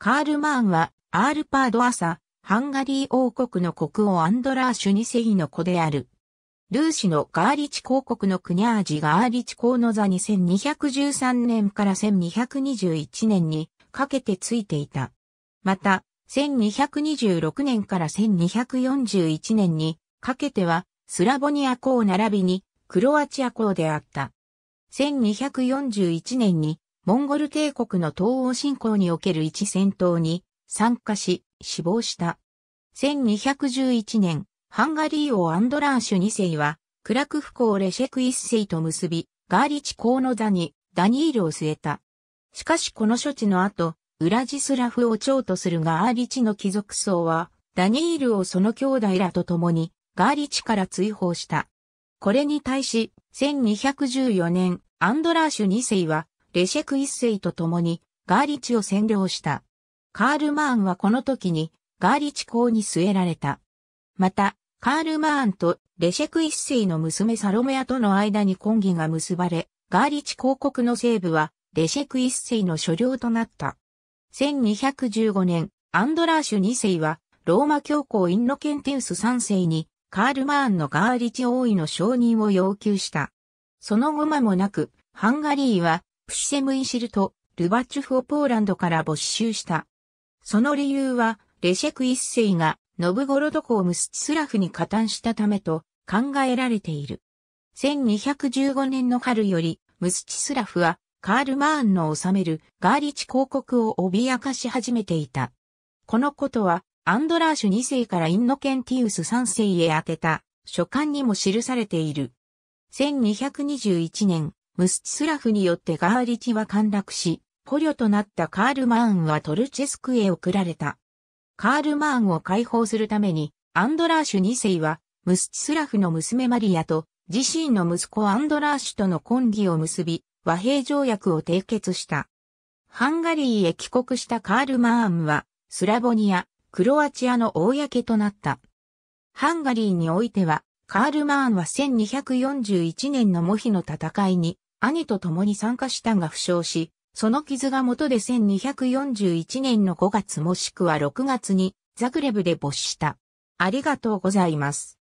カール・マーンは、アールパードアサ、ハンガリー王国の国王アンドラーシュニセイの子である。ルーシのガーリチ公国のクニャージガーリチ公の座に1213年から1221年にかけてついていた。また、1226年から1241年にかけては、スラボニア公並びにクロアチア公であった。1241年にモンゴル帝国の東欧侵攻における一戦闘に参加し死亡した。1211年、ハンガリー王アンドラーシュ2世は、クラクフ公レシェク1世と結び、ガーリチ公の座にダニールを据えた。しかしこの処置の後、ウラジスラフを長とするガーリチの貴族層は、ダニールをその兄弟らと共に、ガーリチから追放した。これに対し、1214年、アンドラーシュ2世は、レシェク一世と共にガーリチを占領した。カール・マーンはこの時にガーリチ公に据えられた。また、カール・マーンとレシェク一世の娘サロメアとの間に婚儀が結ばれ、ガーリチ公国の西部はレシェク一世の所領となった。1215年、アンドラーシュ二世はローマ教皇インノケンテウス三世にカール・マーンのガーリチ王位の承認を要求した。その後間もなく、ハンガリーはプシセムイシルト、ルバチュフをポーランドから没収した。その理由は、レシェク一世がノブゴロドコ公ムスチスラフに加担したためと考えられている。1215年の春より、ムスチスラフはカール・マーンの治めるガーリチ公国を脅かし始めていた。このことは、アンドラーシュ2世からインノケンティウス3世へ宛てた書簡にも記されている。1221年、ムスチスラフによってガーリチは陥落し、捕虜となったカール・マーンはトルチェスクへ送られた。カール・マーンを解放するために、アンドラーシュ2世は、ムスチスラフの娘マリアと、自身の息子アンドラーシュとの婚儀を結び、和平条約を締結した。ハンガリーへ帰国したカール・マーンは、スラボニア、クロアチアの公となった。ハンガリーにおいては、カール・マーンは1241年のモヒの戦いに兄と共に参加したが負傷し、その傷が元で1241年の5月もしくは6月にザグレブで没した。ありがとうございます。